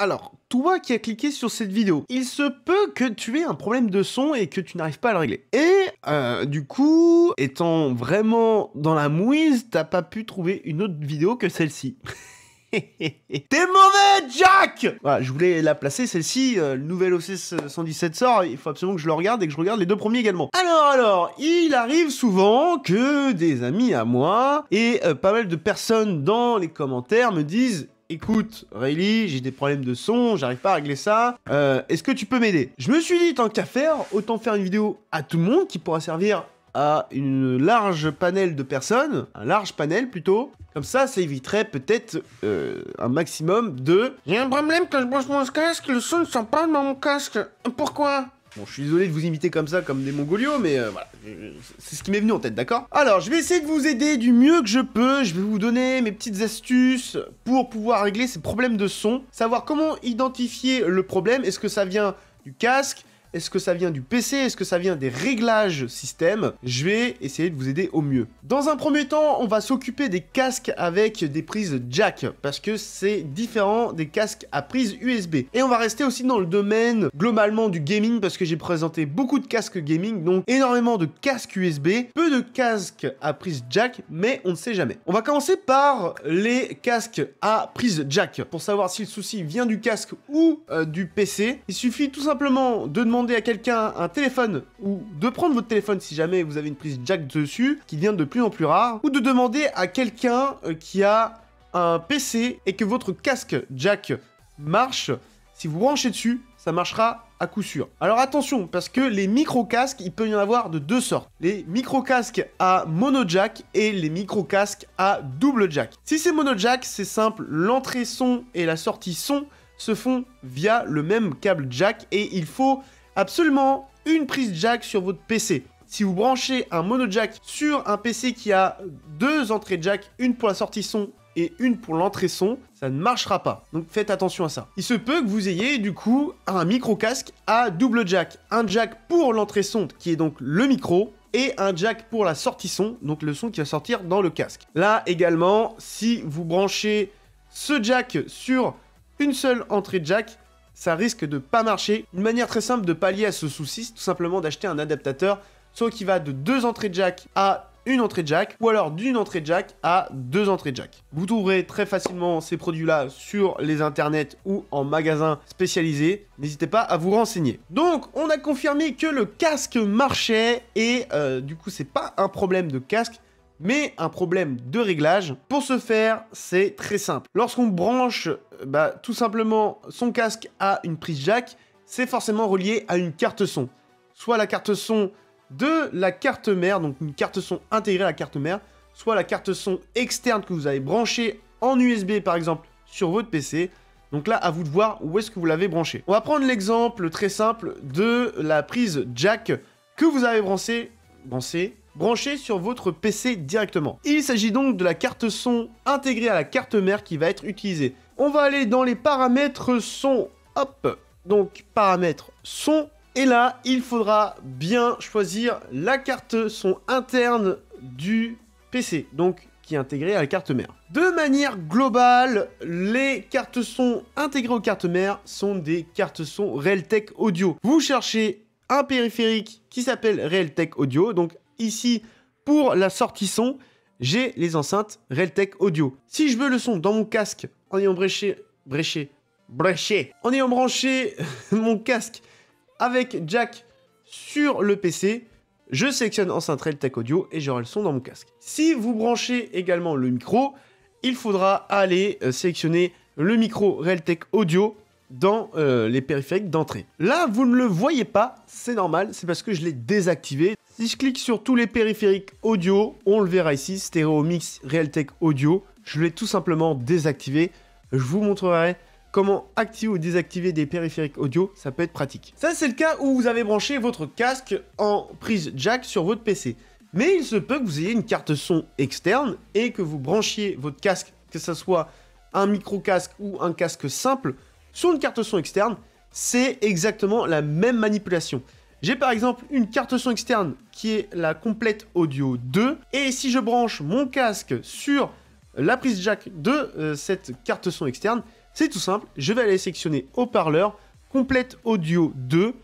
Alors, toi qui as cliqué sur cette vidéo, il se peut que tu aies un problème de son et que tu n'arrives pas à le régler. Et euh, du coup, étant vraiment dans la mouise, t'as pas pu trouver une autre vidéo que celle-ci. T'es mauvais, Jack Voilà, je voulais la placer, celle-ci, euh, le nouvel OC 117 sort, il faut absolument que je le regarde et que je regarde les deux premiers également. Alors, alors, il arrive souvent que des amis à moi et euh, pas mal de personnes dans les commentaires me disent écoute, Rayleigh, j'ai des problèmes de son, j'arrive pas à régler ça, euh, est-ce que tu peux m'aider Je me suis dit, tant qu'à faire, autant faire une vidéo à tout le monde qui pourra servir à une large panel de personnes, un large panel plutôt. Comme ça, ça éviterait peut-être euh, un maximum de... J'ai un problème quand je branche mon casque, le son ne sort pas dans mon casque. Pourquoi Bon, je suis désolé de vous imiter comme ça, comme des Mongolios, mais euh, voilà, c'est ce qui m'est venu en tête, d'accord Alors, je vais essayer de vous aider du mieux que je peux, je vais vous donner mes petites astuces pour pouvoir régler ces problèmes de son, savoir comment identifier le problème, est-ce que ça vient du casque, est-ce que ça vient du PC Est-ce que ça vient des réglages système Je vais essayer de vous aider au mieux. Dans un premier temps, on va s'occuper des casques avec des prises jack parce que c'est différent des casques à prise USB. Et on va rester aussi dans le domaine globalement du gaming parce que j'ai présenté beaucoup de casques gaming, donc énormément de casques USB, peu de casques à prise jack, mais on ne sait jamais. On va commencer par les casques à prise jack. Pour savoir si le souci vient du casque ou euh, du PC, il suffit tout simplement de demander à quelqu'un un téléphone ou de prendre votre téléphone si jamais vous avez une prise jack dessus, qui vient de plus en plus rare, ou de demander à quelqu'un euh, qui a un PC et que votre casque jack marche, si vous branchez dessus, ça marchera à coup sûr. Alors attention, parce que les micro-casques, il peut y en avoir de deux sortes. Les micro-casques à mono-jack et les micro-casques à double jack. Si c'est mono-jack, c'est simple, l'entrée son et la sortie son se font via le même câble jack et il faut absolument une prise jack sur votre PC. Si vous branchez un mono jack sur un PC qui a deux entrées jack, une pour la sortie son et une pour l'entrée son, ça ne marchera pas. Donc faites attention à ça. Il se peut que vous ayez du coup un micro casque à double jack, un jack pour l'entrée son qui est donc le micro et un jack pour la sortie son, donc le son qui va sortir dans le casque. Là également, si vous branchez ce jack sur une seule entrée jack, ça risque de pas marcher. Une manière très simple de pallier à ce souci, c'est tout simplement d'acheter un adaptateur, soit qui va de deux entrées jack à une entrée jack, ou alors d'une entrée jack à deux entrées jack. Vous trouverez très facilement ces produits-là sur les internets ou en magasin spécialisés. N'hésitez pas à vous renseigner. Donc, on a confirmé que le casque marchait et euh, du coup, c'est pas un problème de casque, mais un problème de réglage. Pour ce faire, c'est très simple. Lorsqu'on branche euh, bah, tout simplement son casque à une prise jack, c'est forcément relié à une carte son. Soit la carte son de la carte mère, donc une carte son intégrée à la carte mère, soit la carte son externe que vous avez branchée en USB par exemple sur votre PC. Donc là, à vous de voir où est-ce que vous l'avez branché. On va prendre l'exemple très simple de la prise jack que vous avez branchée branché branché sur votre PC directement. Il s'agit donc de la carte son intégrée à la carte mère qui va être utilisée. On va aller dans les paramètres son. Hop Donc paramètres son. Et là, il faudra bien choisir la carte son interne du PC. Donc qui est intégrée à la carte mère. De manière globale, les cartes son intégrées aux cartes mères sont des cartes son Realtek Audio. Vous cherchez un périphérique qui s'appelle Realtek Audio, donc ici pour la sortie son, j'ai les enceintes Realtek Audio. Si je veux le son dans mon casque en ayant bréché, bréché, bréché, en ayant branché mon casque avec jack sur le PC, je sélectionne enceinte Realtek Audio et j'aurai le son dans mon casque. Si vous branchez également le micro, il faudra aller euh, sélectionner le micro Realtek Audio dans euh, les périphériques d'entrée. Là, vous ne le voyez pas, c'est normal, c'est parce que je l'ai désactivé. Si je clique sur tous les périphériques audio, on le verra ici, Stereo Mix Realtek Audio, je l'ai tout simplement désactivé. Je vous montrerai comment activer ou désactiver des périphériques audio, ça peut être pratique. Ça c'est le cas où vous avez branché votre casque en prise jack sur votre PC. Mais il se peut que vous ayez une carte son externe et que vous branchiez votre casque, que ce soit un micro-casque ou un casque simple, sur une carte son externe, c'est exactement la même manipulation. J'ai par exemple une carte son externe qui est la complète audio 2. Et si je branche mon casque sur la prise jack de euh, cette carte son externe, c'est tout simple. Je vais aller sélectionner haut-parleur complète audio 2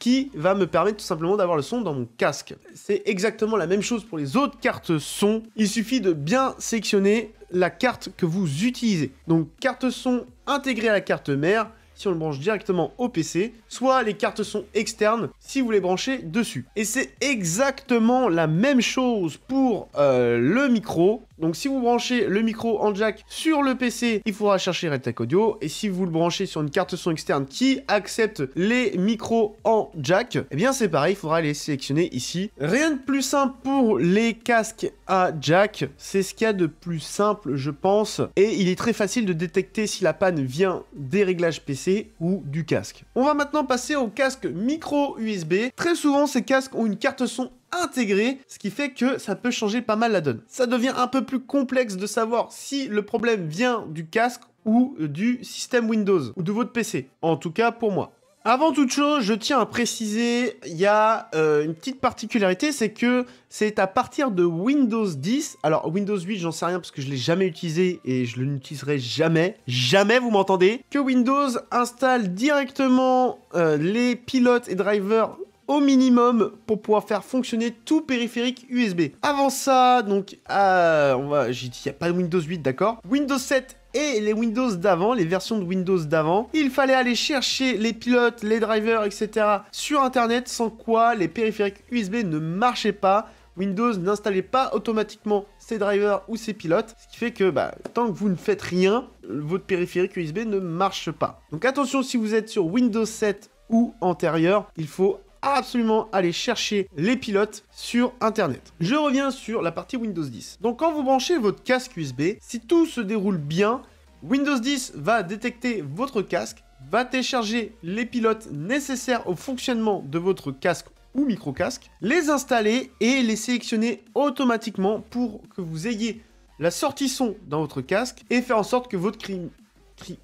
qui va me permettre tout simplement d'avoir le son dans mon casque. C'est exactement la même chose pour les autres cartes son. Il suffit de bien sélectionner la carte que vous utilisez. Donc carte son intégrée à la carte mère, si on le branche directement au PC, soit les cartes sont externes si vous les branchez dessus. Et c'est exactement la même chose pour euh, le micro donc si vous branchez le micro en jack sur le PC, il faudra chercher RedTech Audio. Et si vous le branchez sur une carte son externe qui accepte les micros en jack, eh bien c'est pareil, il faudra les sélectionner ici. Rien de plus simple pour les casques à jack, c'est ce qu'il y a de plus simple je pense. Et il est très facile de détecter si la panne vient des réglages PC ou du casque. On va maintenant passer au casque micro USB. Très souvent ces casques ont une carte son intégré, ce qui fait que ça peut changer pas mal la donne. Ça devient un peu plus complexe de savoir si le problème vient du casque ou du système Windows ou de votre PC. En tout cas pour moi. Avant toute chose, je tiens à préciser, il y a euh, une petite particularité, c'est que c'est à partir de Windows 10. Alors Windows 8, j'en sais rien parce que je l'ai jamais utilisé et je ne l'utiliserai jamais, jamais, vous m'entendez Que Windows installe directement euh, les pilotes et drivers au minimum pour pouvoir faire fonctionner tout périphérique USB. Avant ça, donc, euh, va j'ai dit, il n'y a pas de Windows 8, d'accord Windows 7 et les Windows d'avant, les versions de Windows d'avant. Il fallait aller chercher les pilotes, les drivers, etc. sur Internet, sans quoi les périphériques USB ne marchaient pas. Windows n'installait pas automatiquement ses drivers ou ses pilotes, ce qui fait que bah, tant que vous ne faites rien, votre périphérique USB ne marche pas. Donc attention si vous êtes sur Windows 7 ou antérieur, il faut absolument aller chercher les pilotes sur Internet. Je reviens sur la partie Windows 10. Donc quand vous branchez votre casque USB, si tout se déroule bien, Windows 10 va détecter votre casque, va télécharger les pilotes nécessaires au fonctionnement de votre casque ou micro-casque, les installer et les sélectionner automatiquement pour que vous ayez la sortie son dans votre casque et faire en sorte que votre,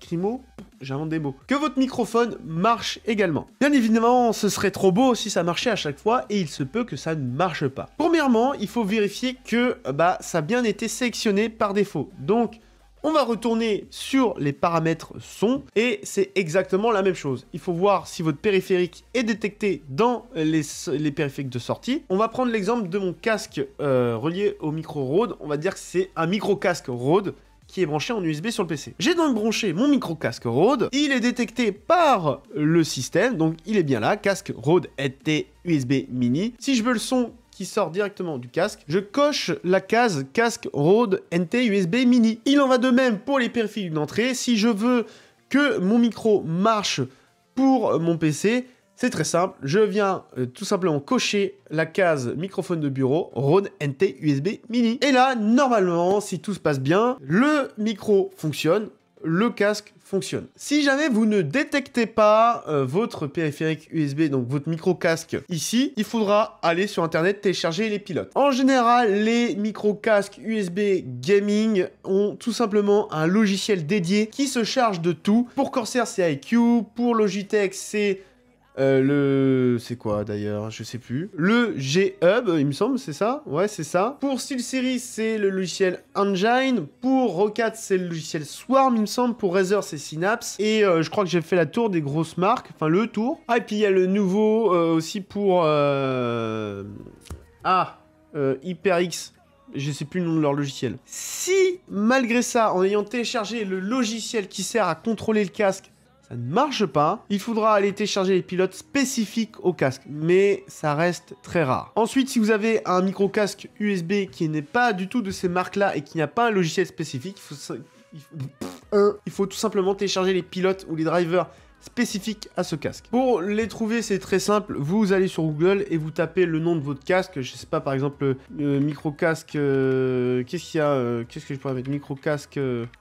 crimo, j'invente des mots. Que votre microphone marche également. Bien évidemment, ce serait trop beau si ça marchait à chaque fois et il se peut que ça ne marche pas. Premièrement, il faut vérifier que euh, bah, ça a bien été sélectionné par défaut. Donc, on va retourner sur les paramètres son et c'est exactement la même chose. Il faut voir si votre périphérique est détecté dans les, périphériques de sortie. On va prendre l'exemple de mon casque euh, relié au micro Rode. On va dire que c'est un micro casque Rode qui est branché en USB sur le PC. J'ai donc branché mon micro-casque Rode, il est détecté par le système, donc il est bien là, casque Rode nt USB mini. Si je veux le son qui sort directement du casque, je coche la case casque Rode NT USB mini. Il en va de même pour les périphériques d'entrée, si je veux que mon micro marche pour mon PC, c'est très simple, je viens euh, tout simplement cocher la case microphone de bureau Rode NT USB Mini. Et là, normalement, si tout se passe bien, le micro fonctionne, le casque fonctionne. Si jamais vous ne détectez pas euh, votre périphérique USB, donc votre micro-casque ici, il faudra aller sur internet télécharger les pilotes. En général, les micro-casques USB gaming ont tout simplement un logiciel dédié qui se charge de tout. Pour Corsair, c'est IQ, pour Logitech, c'est euh, le. C'est quoi d'ailleurs Je sais plus. Le G-Hub, il me semble, c'est ça Ouais, c'est ça. Pour SteelSeries, c'est le logiciel Engine. Pour Rocket, c'est le logiciel Swarm, il me semble. Pour Razer, c'est Synapse. Et euh, je crois que j'ai fait la tour des grosses marques. Enfin, le tour. Ah, et puis il y a le nouveau euh, aussi pour. Ah HyperX je sais plus le nom de leur logiciel. Si, malgré ça, en ayant téléchargé le logiciel qui sert à contrôler le casque, ça ne marche pas. Il faudra aller télécharger les pilotes spécifiques au casque, mais ça reste très rare. Ensuite, si vous avez un micro casque USB qui n'est pas du tout de ces marques-là et qui n'a pas un logiciel spécifique, il faut, il faut tout simplement télécharger les pilotes ou les drivers spécifiques à ce casque. Pour les trouver, c'est très simple. Vous allez sur Google et vous tapez le nom de votre casque. Je sais pas, par exemple, euh, micro casque. Euh, qu'est-ce qu'il y a euh, Qu'est-ce que je pourrais mettre Micro casque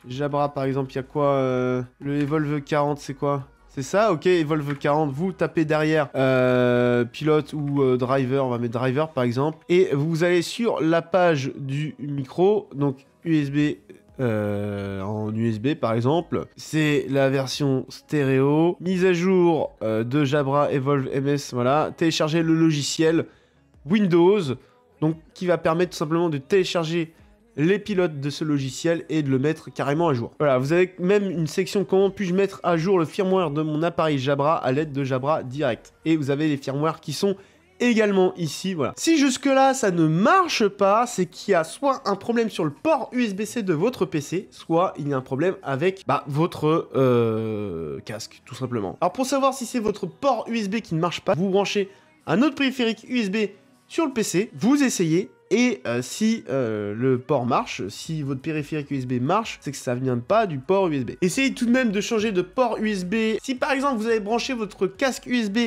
Jabra, par exemple. Il y a quoi Le Evolve 40, c'est quoi c'est ça, ok, Evolve 40, vous tapez derrière pilote ou driver, on va mettre driver par exemple, et vous allez sur la page du micro, donc USB euh, en USB par exemple. C'est la version stéréo, mise à jour euh, de Jabra Evolve MS, voilà. Télécharger le logiciel Windows, donc qui va permettre tout simplement de télécharger les pilotes de ce logiciel et de le mettre carrément à jour. Voilà, vous avez même une section comment puis-je mettre à jour le firmware de mon appareil Jabra à l'aide de Jabra Direct. Et vous avez les firmwares qui sont également ici, voilà. Si jusque-là, ça ne marche pas, c'est qu'il y a soit un problème sur le port USB-C de votre PC, soit il y a un problème avec bah, votre euh, casque, tout simplement. Alors pour savoir si c'est votre port USB qui ne marche pas, vous branchez un autre périphérique USB sur le PC, vous essayez, et euh, si euh, le port marche, si votre périphérique USB marche, c'est que ça ne vient pas du port USB. Essayez tout de même de changer de port USB. Si par exemple vous avez branché votre casque USB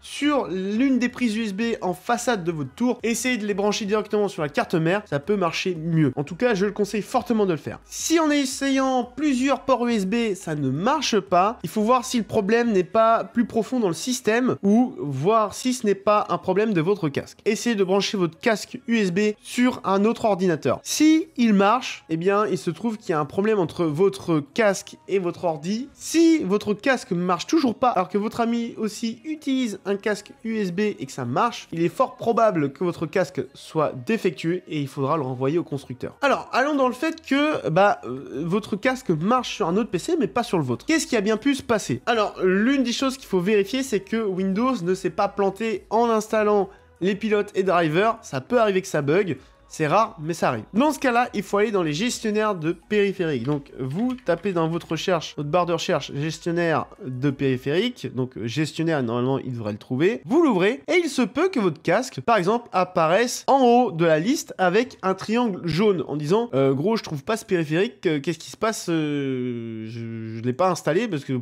sur l'une des prises USB en façade de votre tour, essayez de les brancher directement sur la carte mère, ça peut marcher mieux. En tout cas, je le conseille fortement de le faire. Si en essayant plusieurs ports USB, ça ne marche pas, il faut voir si le problème n'est pas plus profond dans le système ou voir si ce n'est pas un problème de votre casque. Essayez de brancher votre casque USB sur un autre ordinateur. Si il marche, eh bien, il se trouve qu'il y a un problème entre votre casque et votre ordi. Si votre casque ne marche toujours pas alors que votre ami aussi utilise un casque USB et que ça marche, il est fort probable que votre casque soit défectueux et il faudra le renvoyer au constructeur. Alors, allons dans le fait que bah, euh, votre casque marche sur un autre PC mais pas sur le vôtre. Qu'est-ce qui a bien pu se passer Alors, l'une des choses qu'il faut vérifier, c'est que Windows ne s'est pas planté en installant les pilotes et drivers. Ça peut arriver que ça bug. C'est rare, mais ça arrive. Dans ce cas-là, il faut aller dans les gestionnaires de périphériques. Donc, vous tapez dans votre recherche, votre barre de recherche, gestionnaire de périphériques. Donc, gestionnaire, normalement, il devrait le trouver. Vous l'ouvrez et il se peut que votre casque, par exemple, apparaisse en haut de la liste avec un triangle jaune en disant euh, Gros, je trouve pas ce périphérique, euh, qu'est-ce qui se passe euh, Je, ne l'ai pas installé parce que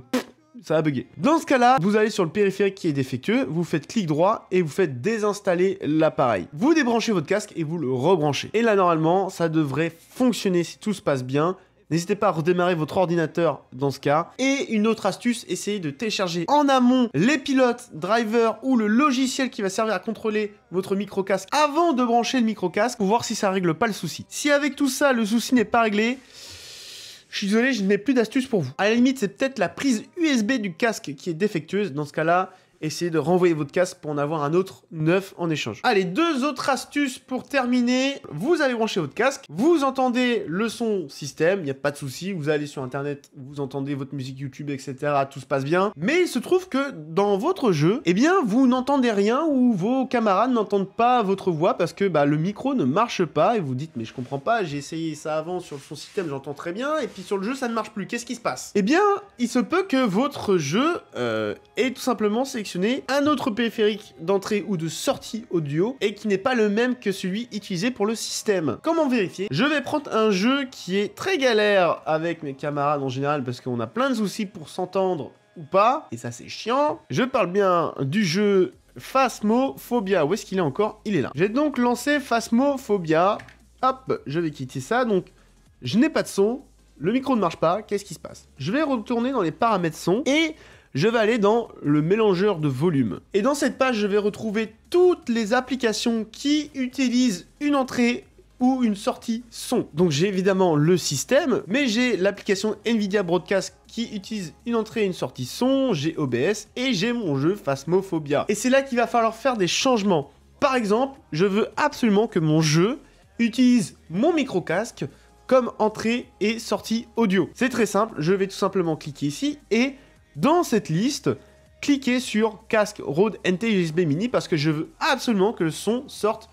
ça a bugué. Dans ce cas-là, vous allez sur le périphérique qui est défectueux, vous faites clic droit et vous faites désinstaller l'appareil. Vous débranchez votre casque et vous le rebranchez. Et là, normalement, ça devrait fonctionner si tout se passe bien. N'hésitez pas à redémarrer votre ordinateur dans ce cas. Et une autre astuce, essayez de télécharger en amont les pilotes, driver ou le logiciel qui va servir à contrôler votre micro-casque avant de brancher le micro-casque pour voir si ça règle pas le souci. Si avec tout ça, le souci n'est pas réglé, je suis désolé, je n'ai plus d'astuces pour vous. À la limite, c'est peut-être la prise USB du casque qui est défectueuse. Dans ce cas-là, essayez de renvoyer votre casque pour en avoir un autre neuf en échange. Allez, deux autres astuces pour terminer. Vous allez brancher votre casque, vous entendez le son système, il n'y a pas de souci, vous allez sur internet, vous entendez votre musique YouTube, etc. Tout se passe bien. Mais il se trouve que dans votre jeu, eh bien, vous n'entendez rien ou vos camarades n'entendent pas votre voix parce que bah, le micro ne marche pas et vous dites mais je comprends pas, j'ai essayé ça avant sur le son système, j'entends très bien et puis sur le jeu ça ne marche plus. Qu'est-ce qui se passe Eh bien, il se peut que votre jeu euh, ait tout simplement sélectionné un autre périphérique d'entrée ou de sortie audio et qui n'est pas le même que celui utilisé pour le système. Comment vérifier Je vais prendre un jeu qui est très galère avec mes camarades en général parce qu'on a plein de soucis pour s'entendre ou pas, et ça c'est chiant. Je parle bien du jeu Phasmophobia. Où est-ce qu'il est encore Il est là. J'ai donc lancé Phasmophobia. Hop, je vais quitter ça. Donc, je n'ai pas de son. Le micro ne marche pas. Qu'est-ce qui se passe Je vais retourner dans les paramètres son et je vais aller dans le mélangeur de volume. Et dans cette page, je vais retrouver toutes les applications qui utilisent une entrée ou une sortie son. Donc j'ai évidemment le système, mais j'ai l'application Nvidia Broadcast qui utilise une entrée et une sortie son, j'ai OBS et j'ai mon jeu Phasmophobia. Et c'est là qu'il va falloir faire des changements. Par exemple, je veux absolument que mon jeu utilise mon micro-casque comme entrée et sortie audio. C'est très simple, je vais tout simplement cliquer ici et dans cette liste, cliquez sur casque Rode NT-USB Mini parce que je veux absolument que le son sorte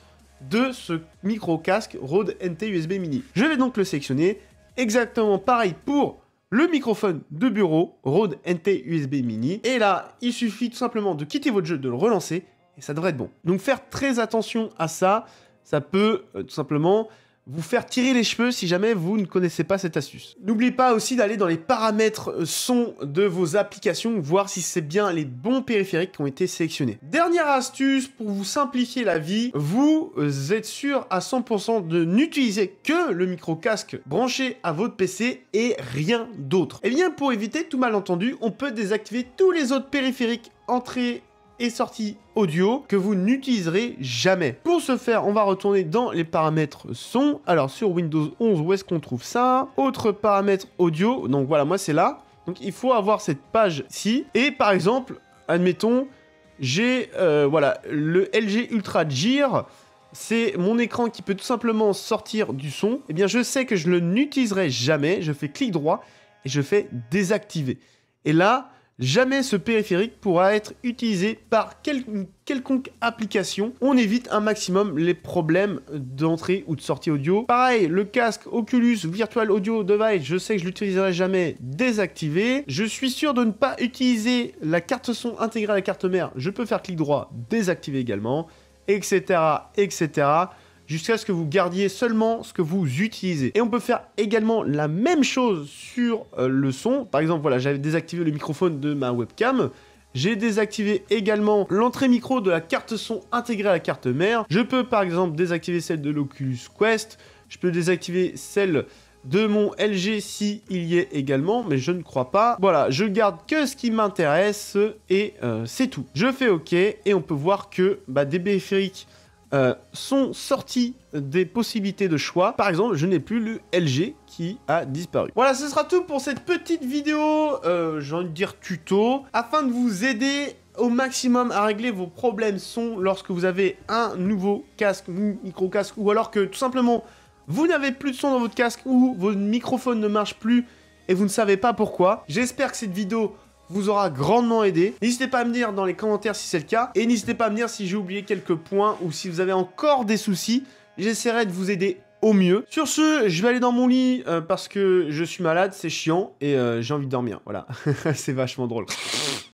de ce micro casque Rode NT-USB Mini. Je vais donc le sélectionner. Exactement pareil pour le microphone de bureau Rode NT-USB Mini. Et là, il suffit tout simplement de quitter votre jeu, de le relancer et ça devrait être bon. Donc faire très attention à ça, ça peut euh, tout simplement vous faire tirer les cheveux si jamais vous ne connaissez pas cette astuce. N'oubliez pas aussi d'aller dans les paramètres euh, son de vos applications, voir si c'est bien les bons périphériques qui ont été sélectionnés. Dernière astuce pour vous simplifier la vie, vous euh, êtes sûr à 100% de n'utiliser que le micro-casque branché à votre PC et rien d'autre. Et eh bien pour éviter tout malentendu, on peut désactiver tous les autres périphériques entrés, sortie audio que vous n'utiliserez jamais. Pour ce faire, on va retourner dans les paramètres son. Alors sur Windows 11, où est-ce qu'on trouve ça Autre paramètre audio, donc voilà, moi c'est là. Donc il faut avoir cette page-ci. Et par exemple, admettons, j'ai euh, voilà, le LG Ultra Gear c'est mon écran qui peut tout simplement sortir du son, eh bien je sais que je ne l'utiliserai jamais, je fais clic droit et je fais désactiver. Et là, Jamais ce périphérique pourra être utilisé par quelconque application. On évite un maximum les problèmes d'entrée ou de sortie audio. Pareil, le casque Oculus Virtual Audio Device, je sais que je l'utiliserai jamais, désactivé. Je suis sûr de ne pas utiliser la carte son intégrée à la carte mère. Je peux faire clic droit, désactiver également, etc., etc jusqu'à ce que vous gardiez seulement ce que vous utilisez. Et on peut faire également la même chose sur euh, le son. Par exemple, voilà, j'avais désactivé le microphone de ma webcam. J'ai désactivé également l'entrée micro de la carte son intégrée à la carte mère. Je peux par exemple désactiver celle de l'Oculus Quest. Je peux désactiver celle de mon LG si il y est également, mais je ne crois pas. Voilà, je garde que ce qui m'intéresse et euh, c'est tout. Je fais OK et on peut voir que bah, des périphériques euh, sont sortis des possibilités de choix. Par exemple, je n'ai plus le LG qui a disparu. Voilà, ce sera tout pour cette petite vidéo, euh, j'ai envie de dire tuto, afin de vous aider au maximum à régler vos problèmes son lorsque vous avez un nouveau casque micro-casque, ou alors que tout simplement, vous n'avez plus de son dans votre casque ou votre microphone ne marche plus et vous ne savez pas pourquoi. J'espère que cette vidéo vous aura grandement aidé. N'hésitez pas à me dire dans les commentaires si c'est le cas. Et n'hésitez pas à me dire si j'ai oublié quelques points ou si vous avez encore des soucis. J'essaierai de vous aider au mieux. Sur ce, je vais aller dans mon lit euh, parce que je suis malade, c'est chiant et euh, j'ai envie de dormir. Voilà, c'est vachement drôle.